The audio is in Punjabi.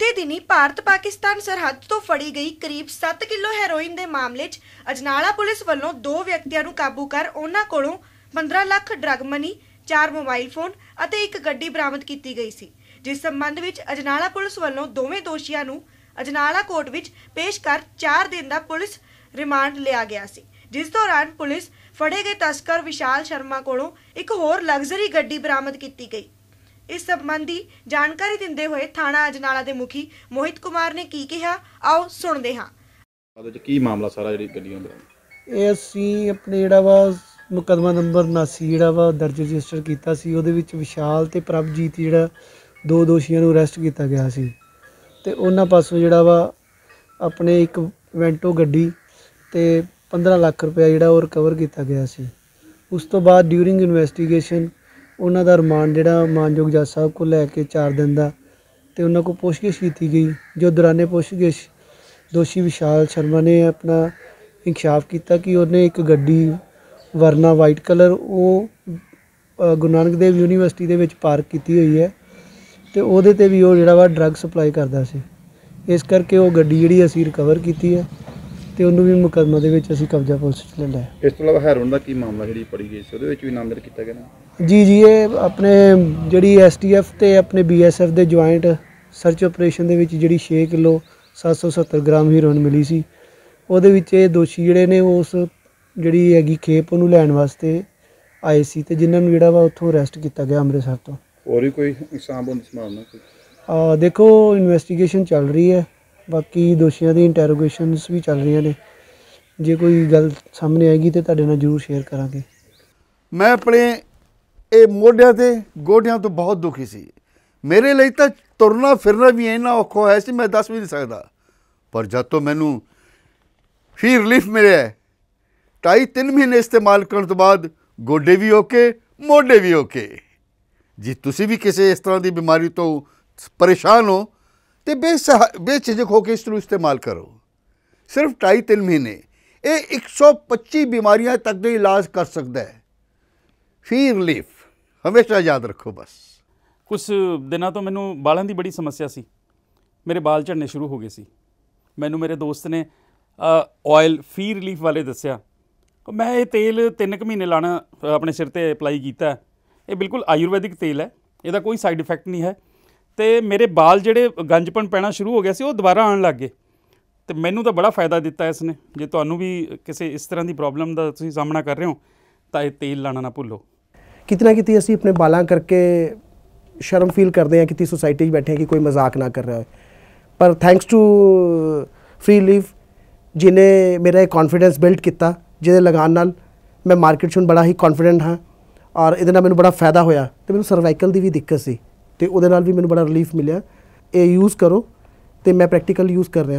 ਬੀਤੇ ਦਿਨੀ ਭਾਰਤ ਪਾਕਿਸਤਾਨ ਸਰਹੱਦ ਤੋਂ ਫੜੀ ਗਈ ਕਰੀਬ 7 ਕਿਲੋ ਹੈਰੋਇਨ ਦੇ ਮਾਮਲੇ 'ਚ ਅਜਨਾਲਾ ਪੁਲਿਸ ਵੱਲੋਂ ਦੋ ਵਿਅਕਤੀਆਂ ਨੂੰ ਕਾਬੂ ਕਰ ਉਹਨਾਂ ਕੋਲੋਂ 15 ਲੱਖ ਡਰਗ ਮਨੀ ਚਾਰ ਮੋਬਾਈਲ ਫੋਨ ਅਤੇ ਇੱਕ ਗੱਡੀ ਬਰਾਮਦ ਕੀਤੀ ਗਈ ਸੀ ਜਿਸ ਸੰਬੰਧ ਵਿੱਚ ਅਜਨਾਲਾ ਪੁਲਿਸ ਵੱਲੋਂ ਦੋਵੇਂ ਦੋਸ਼ੀਆਂ ਨੂੰ ਅਜਨਾਲਾ ਕੋਰਟ ਵਿੱਚ ਪੇਸ਼ ਕਰ 4 ਦਿਨ ਦਾ ਪੁਲਿਸ ਰਿਮਾਂਡ ਲਿਆ ਗਿਆ ਸੀ ਜਿਸ ਦੌਰਾਨ ਪੁਲਿਸ ਫੜੇ ਗਏ ਤਸਕਰ ਵਿਸ਼ਾਲ ਸ਼ਰਮਾ ਕੋਲੋਂ ਇੱਕ ਹੋਰ ਲਗਜ਼ਰੀ ਗੱਡੀ ਬਰਾਮਦ ਕੀਤੀ ਗਈ ਇਸ ਸੰਬੰਧੀ ਜਾਣਕਾਰੀ ਦਿੰਦੇ ਹੋਏ ਥਾਣਾ ਅਜਨਾਲਾ ਦੇ ਮੁਖੀ ਮੋਹਿਤ ਕੁਮਾਰ ਨੇ ਕੀ ਕਿਹਾ ਆਓ ਸੁਣਦੇ ਹਾਂ ਉਹਦੇ ਚ ਕੀ ਮਾਮਲਾ ਸਾਰਾ ਜਿਹੜੀ ਗੱਡੀਆਂ ਦਾ ਇਹ ਅਸੀਂ ਆਪਣੇ ਜਿਹੜਾ ਵਾ ਮੁਕਦਮਾ ਨੰਬਰ 79 ਜਿਹੜਾ ਵਾ ਦਰਜ ਰਜਿਸਟਰ ਕੀਤਾ ਸੀ ਉਹਦੇ ਵਿੱਚ ਵਿਸ਼ਾਲ ਤੇ ਪ੍ਰਭਜੀਤ ਜਿਹੜਾ ਦੋ ਦੋਸ਼ੀਆਂ ਨੂੰ ਅਰੈਸਟ ਕੀਤਾ ਗਿਆ ਸੀ ਤੇ ਉਹਨਾਂ ਪਾਸੋਂ ਜਿਹੜਾ ਵਾ ਆਪਣੇ ਇੱਕ ਵੈਂਟੋ ਗੱਡੀ ਤੇ 15 ਲੱਖ ਰੁਪਏ ਜਿਹੜਾ ਉਹ ਰਿਕਵਰ ਕੀਤਾ ਗਿਆ ਸੀ ਉਸ ਤੋਂ ਬਾਅਦ ਡਿਊਰਿੰਗ ਇਨਵੈਸਟੀਗੇਸ਼ਨ ਉਹਨਾਂ ਦਾ ਰਮਾਨ ਜਿਹੜਾ ਮਾਨਯੋਗ ਜੱਜ ਸਾਹਿਬ ਕੋਲ ਲੈ ਕੇ ਚਾਰ ਦਿਨ ਦਾ ਤੇ ਉਹਨਾਂ ਕੋਲ ਪੁੱਛਗਿੱਛ ਕੀਤੀ ਗਈ ਜੋ ਦੌਰਾਨੇ ਪੁੱਛਗਿੱਛ ਦੋਸ਼ੀ ਵਿਸ਼ਾਲ ਸ਼ਰਮਾ ਨੇ ਆਪਣਾ ਇਨਕਸ਼ਾਫ ਕੀਤਾ ਕਿ ਉਹਨੇ ਇੱਕ ਗੱਡੀ ਵਰਨਾ ਵਾਈਟ ਕਲਰ ਉਹ ਗੁਰੂ ਨਾਨਕ ਦੇਵ ਯੂਨੀਵਰਸਿਟੀ ਦੇ ਵਿੱਚ ਪਾਰਕ ਕੀਤੀ ਹੋਈ ਹੈ ਤੇ ਉਹਦੇ ਤੇ ਵੀ ਉਹ ਜਿਹੜਾ ਵਾ ਡਰੱਗ ਸਪਲਾਈ ਕਰਦਾ ਸੀ ਇਸ ਕਰਕੇ ਉਹ ਗੱਡੀ ਜਿਹੜੀ ਅਸੀਂ ਰਿਕਵਰ ਕੀਤੀ ਹੈ ਤੇ ਉਹਨੂੰ ਵੀ ਮੁਕਦਮਾ ਦੇ ਵਿੱਚ ਅਸੀਂ ਕਬਜ਼ਾ ਪੁਲਿਸ 'ਚ ਲੈ ਲਿਆ ਇਸ ਤੋਂ ਇਲਾਵਾ ਹੈਰੋਨ ਦਾ ਕੀ ਮਾਮਲਾ ਜਿਹੜੀ ਪੜੀ ਗਈ ਸੀ ਉਹਦੇ ਵਿੱਚ ਵੀ ਨਾਮਜ਼ਦ ਕੀਤਾ ਗਿਆ ਜੀ ਜੀ ਇਹ ਆਪਣੇ ਜਿਹੜੀ ਐਸਟੀਐਫ ਤੇ ਆਪਣੇ ਬੀਐਸਐਫ ਦੇ ਜੁਆਇੰਟ ਸਰਚ ਆਪਰੇਸ਼ਨ ਦੇ ਵਿੱਚ ਜਿਹੜੀ 6 ਕਿਲੋ 770 ਗ੍ਰਾਮ ਹੀਰੋਇਨ ਮਿਲੀ ਸੀ ਉਹਦੇ ਵਿੱਚ ਇਹ ਦੋਸ਼ੀ ਜਿਹੜੇ ਨੇ ਉਸ ਜਿਹੜੀ ਹੈਗੀ ਖੇਪ ਉਹਨੂੰ ਲੈਣ ਵਾਸਤੇ ਆਏ ਸੀ ਤੇ ਜਿਨ੍ਹਾਂ ਨੂੰ ਜਿਹੜਾ ਵਾ ਉੱਥੋਂ ਅਰੈਸਟ ਕੀਤਾ ਗਿਆ ਅੰਮ੍ਰਿਤਸਰ ਤੋਂ ਹੋਰ ਵੀ ਕੋਈ ਇਨਸਾਨ ਬੰਦ ਸਮਾਨ ਨਾ ਕੋਈ ਆ ਦੇਖੋ ਇਨਵੈਸਟੀਗੇਸ਼ਨ ਚੱਲ ਰਹੀ ਹੈ ਬਾਕੀ ਦੋਸ਼ੀਆਂ ਦੀ ਇੰਟਰੋਗੇਸ਼ਨਸ ਵੀ ਚੱਲ ਰਹੀਆਂ ਨੇ ਜੇ ਕੋਈ ਗੱਲ ਸਾਹਮਣੇ ਆਏਗੀ ਤੇ ਤੁਹਾਡੇ ਨਾਲ ਜ਼ਰੂਰ ਸ਼ੇਅਰ ਕਰਾਂਗੇ ਮੈਂ ਆਪਣੇ ਇਹ ਮੋਢਿਆਂ ਤੇ ਗੋਡਿਆਂ ਤੋਂ ਬਹੁਤ ਦੁਖੀ ਸੀ ਮੇਰੇ ਲਈ ਤਾਂ ਤੁਰਨਾ ਫਿਰਨਾ ਵੀ ਇੰਨਾ ਔਖਾ ਹੈ ਸੀ ਮੈਂ ਦੱਸ ਵੀ ਨਹੀਂ ਸਕਦਾ ਪਰ ਜਦ ਤੋਂ ਮੈਨੂੰ ਫੀ ਰਿਲੀਫ ਮਿਲਿਆ ਤਾਈ 3 ਮਹੀਨੇ ਇਸਤੇਮਾਲ ਕਰਨ ਤੋਂ ਬਾਅਦ ਗੋਡੇ ਵੀ ਓਕੇ ਮੋਢੇ ਵੀ ਓਕੇ ਜੀ ਤੁਸੀਂ ਵੀ ਕਿਸੇ ਇਸ ਤਰ੍ਹਾਂ ਦੀ ਬਿਮਾਰੀ ਤੋਂ ਪਰੇਸ਼ਾਨ ਹੋ ਤੇ ਬੇਸਹ ਬੇਚਿਜਕ ਹੋ ਕੇ ਇਸ ਨੂੰ ਇਸਤੇਮਾਲ ਕਰੋ ਸਿਰਫ 2.5 3 ਮਹੀਨੇ ਇਹ 125 ਬਿਮਾਰੀਆਂ ਤੱਕ ਦੇ ਇਲਾਜ ਕਰ ਸਕਦਾ ਹੈ ਫੀ ਰਿਲੀਫ ਹਮੇਸ਼ਾ ਯਾਦ ਰੱਖੋ ਬਸ ਕੁਝ ਦਿਨਾਂ ਤੋਂ ਮੈਨੂੰ ਬਾਲਾਂ ਦੀ ਬੜੀ ਸਮੱਸਿਆ ਸੀ ਮੇਰੇ ਬਾਲ ਝੜਨੇ ਸ਼ੁਰੂ ਹੋ ਗਏ ਸੀ ਮੈਨੂੰ ਮੇਰੇ ਦੋਸਤ ਨੇ ਆਇਲ ਫੀ ਰਿਲੀਫ ਵਾਲੇ ਦੱਸਿਆ ਮੈਂ ਇਹ ਤੇਲ 3 ਕੁ ਮਹੀਨੇ ਲਾਣਾ ਆਪਣੇ ਸਿਰ ਤੇ ਅਪਲਾਈ ਕੀਤਾ ਇਹ ਬਿਲਕੁਲ ਆਯੁਰਵੈਦਿਕ ਤੇਲ ਹੈ ਇਹਦਾ ਕੋਈ ਸਾਈਡ ਇਫੈਕਟ ਨਹੀਂ ਹੈ ਤੇ ਮੇਰੇ ਵਾਲ ਜਿਹੜੇ ਗੰਜਪਣ ਪੈਣਾ ਸ਼ੁਰੂ ਹੋ ਗਿਆ ਸੀ ਉਹ ਦੁਬਾਰਾ ਆਉਣ ਲੱਗ ਗਏ ਤੇ ਮੈਨੂੰ ਤਾਂ ਬੜਾ ਫਾਇਦਾ ਦਿੱਤਾ ਇਸ ਨੇ ਜੇ ਤੁਹਾਨੂੰ ਵੀ ਕਿਸੇ ਇਸ ਤਰ੍ਹਾਂ ਦੀ ਪ੍ਰੋਬਲਮ ਦਾ ਤੁਸੀਂ ਸਾਹਮਣਾ ਕਰ ਰਹੇ ਹੋ ਤਾਂ ਇਹ ਤੇਲ ਲਾਣਾ ਨਾ ਭੁੱਲੋ ਕਿਤਨਾ ਕਿਤੇ ਅਸੀਂ ਆਪਣੇ ਬਾਲਾਂ ਕਰਕੇ ਸ਼ਰਮ ਫੀਲ ਕਰਦੇ ਹਾਂ ਕਿਤੇ ਸੋਸਾਇਟੀ 'ਚ ਬੈਠੇ ਕਿ ਕੋਈ ਮਜ਼ਾਕ ਨਾ ਕਰ ਰਿਹਾ ਹੋਵੇ ਪਰ ਥੈਂਕਸ ਟੂ ਫ੍ਰੀ ਲੀਫ ਜਿਨੇ ਮੇਰਾ ਇਹ ਕੌਨਫੀਡੈਂਸ ਬਿਲਡ ਕੀਤਾ ਜਿਹਦੇ ਲਗਾਨ ਨਾਲ ਮੈਂ ਮਾਰਕੀਟ 'ਚ ਬੜਾ ਹੀ ਕੌਨਫੀਡੈਂਟ ਹਾਂ ਔਰ ਇਹਦੇ ਨਾਲ ਮੈਨੂੰ ਬੜਾ ਫਾਇਦਾ ਹੋਇਆ ਤੇ ਮੈਨੂੰ ਸਰਵਾਈਕਲ ਦੀ ਵੀ ਦਿੱਕਤ ਸੀ ਤੇ ਉਹਦੇ ਨਾਲ ਵੀ ਮੈਨੂੰ ਬੜਾ ਰਿਲੀਫ ਮਿਲਿਆ ਇਹ ਯੂਜ਼ ਕਰੋ ਤੇ ਮੈਂ ਪ੍ਰੈਕਟੀਕਲ ਯੂਜ਼ ਕਰ ਰਿਹਾ